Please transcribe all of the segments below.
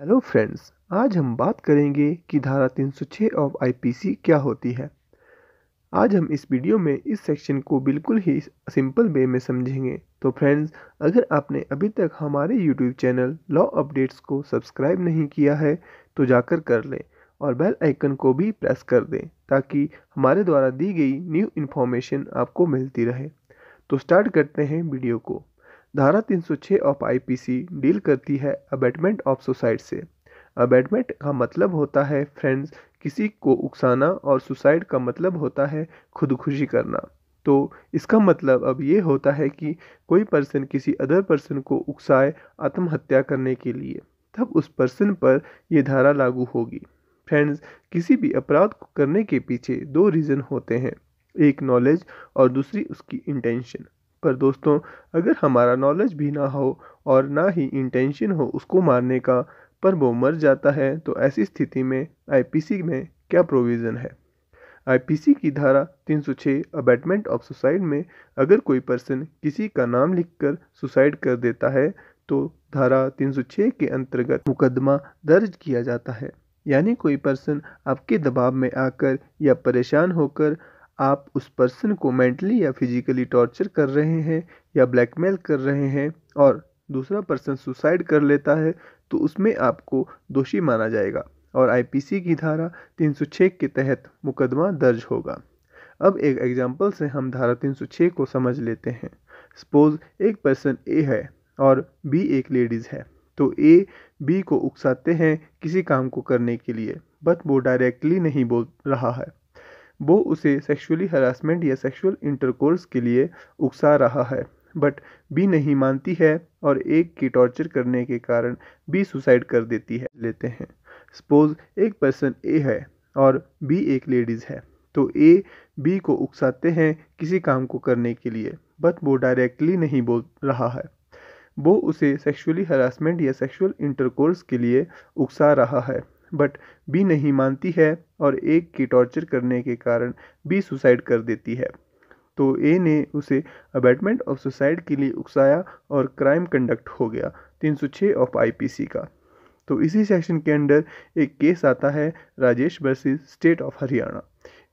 hello friends आज हम बात करेंगे कि धारा 306 ऑफ आईपीसी क्या होती है आज हम इस वीडियो में इस सेक्शन को बिल्कुल ही सिंपल वे में समझेंगे तो फ्रेंड्स अगर आपने अभी तक हमारे यूट्यूब चैनल लॉ अपडेट्स को सब्सक्राइब नहीं किया है तो जाकर कर लें और बेल आइकन को भी प्रेस कर दें ताकि हमारे द्वारा दी गई न्यू इन्फॉर्मेशन आपको मिलती रहे तो स्टार्ट करते हैं वीडियो को धारा 306 ऑफ आईपीसी डील करती है अबेटमेंट ऑफ सुसाइड से अबेटमेंट का मतलब होता है फ्रेंड्स किसी को उकसाना और सुसाइड का मतलब होता है खुदकुशी करना तो इसका मतलब अब ये होता है कि कोई पर्सन किसी अदर पर्सन को उकसाए आत्महत्या करने के लिए तब उस पर्सन पर यह धारा लागू होगी फ्रेंड्स किसी भी अपराध को करने के पीछे दो रीज़न होते हैं एक नॉलेज और दूसरी उसकी इंटेंशन पर दोस्तों अगर हमारा नॉलेज भी ना हो और ना ही इंटेंशन हो उसको मारने का पर वो मर जाता है तो ऐसी स्थिति में आईपीसी में क्या प्रोविज़न है आईपीसी की धारा 306 अबैटमेंट ऑफ सुसाइड में अगर कोई पर्सन किसी का नाम लिखकर सुसाइड कर देता है तो धारा 306 के अंतर्गत मुकदमा दर्ज किया जाता है यानी कोई पर्सन आपके दबाव में आकर या परेशान होकर आप उस पर्सन को मेंटली या फिजिकली टॉर्चर कर रहे हैं या ब्लैकमेल कर रहे हैं और दूसरा पर्सन सुसाइड कर लेता है तो उसमें आपको दोषी माना जाएगा और आईपीसी की धारा 306 के तहत मुकदमा दर्ज होगा अब एक एग्जाम्पल से हम धारा 306 को समझ लेते हैं सपोज एक पर्सन ए है और बी एक लेडीज़ है तो ए बी को उकसाते हैं किसी काम को करने के लिए बट वो डायरेक्टली नहीं बोल रहा है वो उसे सेक्सुअली हरासमेंट या सेक्सुअल इंटरकोर्स के लिए उकसा रहा है बट बी नहीं मानती है और एक की टॉर्चर करने के कारण बी सुसाइड कर देती है लेते हैं सपोज एक पर्सन ए है और बी एक लेडीज़ है तो ए बी को उकसाते हैं किसी काम को करने के लिए बट वो डायरेक्टली नहीं बोल रहा है वो उसे सेक्सुअली हरासमेंट या सेक्सुअल इंटरकोर्स के लिए उकसा रहा है बट बी नहीं मानती है और एक की टॉर्चर करने के कारण बी सुसाइड कर देती है तो ए ने उसे अबेटमेंट ऑफ सुसाइड के लिए उकसाया और क्राइम कंडक्ट हो गया 306 ऑफ आईपीसी का तो इसी सेक्शन के अंडर एक केस आता है Rajesh versus state of Haryana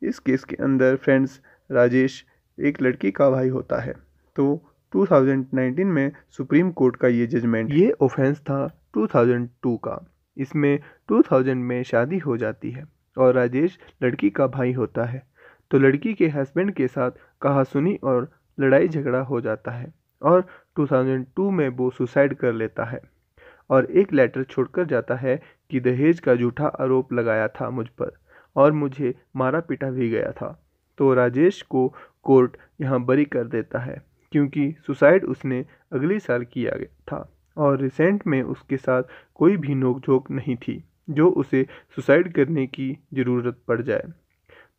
इस केस के अंदर फ्रेंड्स राजेश एक लड़की का भाई होता है तो 2019 में सुप्रीम कोर्ट का ये जजमेंट ये ऑफेंस था 2002 का इसमें 2000 में शादी हो जाती है और राजेश लड़की का भाई होता है तो लड़की के हस्बैंड के साथ कहासुनी और लड़ाई झगड़ा हो जाता है और 2002 में वो सुसाइड कर लेता है और एक लेटर छोड़कर जाता है कि दहेज का झूठा आरोप लगाया था मुझ पर और मुझे मारा पीटा भी गया था तो राजेश को कोर्ट यहाँ बरी कर देता है क्योंकि सुसाइड उसने अगले साल किया था और रिसेंट में उसके साथ कोई भी नोकझोंक नहीं थी जो उसे सुसाइड करने की ज़रूरत पड़ जाए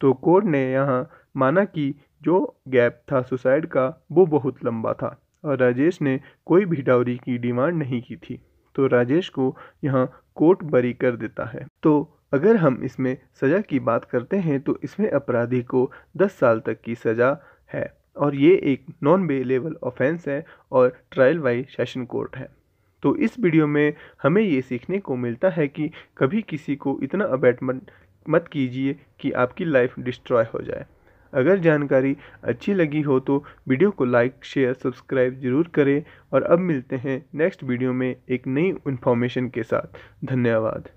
तो कोर्ट ने यहाँ माना कि जो गैप था सुसाइड का वो बहुत लंबा था और राजेश ने कोई भी डावरी की डिमांड नहीं की थी तो राजेश को यहाँ कोर्ट बरी कर देता है तो अगर हम इसमें सज़ा की बात करते हैं तो इसमें अपराधी को 10 साल तक की सज़ा है और ये एक नॉन बेलेबल ऑफेंस है और ट्रायल वाई सेशन कोर्ट है तो इस वीडियो में हमें ये सीखने को मिलता है कि कभी किसी को इतना अबैटमेंट मत कीजिए कि आपकी लाइफ डिस्ट्रॉय हो जाए अगर जानकारी अच्छी लगी हो तो वीडियो को लाइक शेयर सब्सक्राइब जरूर करें और अब मिलते हैं नेक्स्ट वीडियो में एक नई इन्फॉर्मेशन के साथ धन्यवाद